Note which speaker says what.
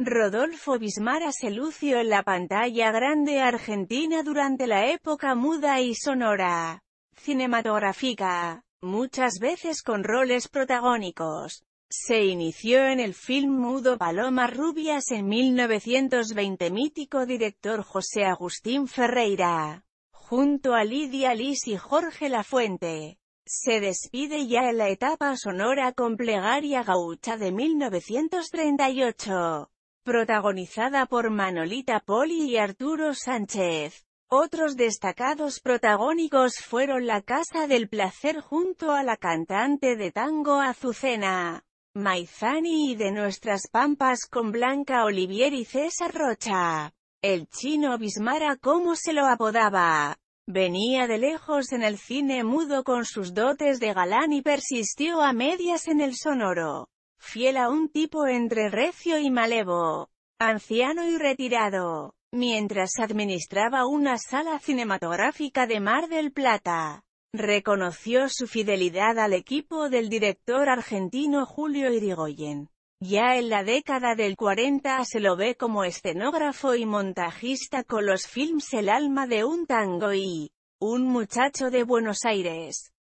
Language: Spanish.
Speaker 1: Rodolfo Bismara se lució en la pantalla grande argentina durante la época muda y sonora, cinematográfica, muchas veces con roles protagónicos. Se inició en el film mudo Paloma Rubias en 1920 mítico director José Agustín Ferreira, junto a Lidia Liz y Jorge Lafuente. Se despide ya en la etapa sonora con Plegaria Gaucha de 1938 protagonizada por Manolita Poli y Arturo Sánchez. Otros destacados protagónicos fueron La Casa del Placer junto a la cantante de tango Azucena Maizani y de Nuestras Pampas con Blanca Olivier y César Rocha. El chino Bismara como se lo apodaba. Venía de lejos en el cine mudo con sus dotes de galán y persistió a medias en el sonoro fiel a un tipo entre recio y malevo, anciano y retirado, mientras administraba una sala cinematográfica de Mar del Plata. Reconoció su fidelidad al equipo del director argentino Julio Irigoyen. Ya en la década del 40 se lo ve como escenógrafo y montajista con los films El alma de un tango y Un muchacho de Buenos Aires.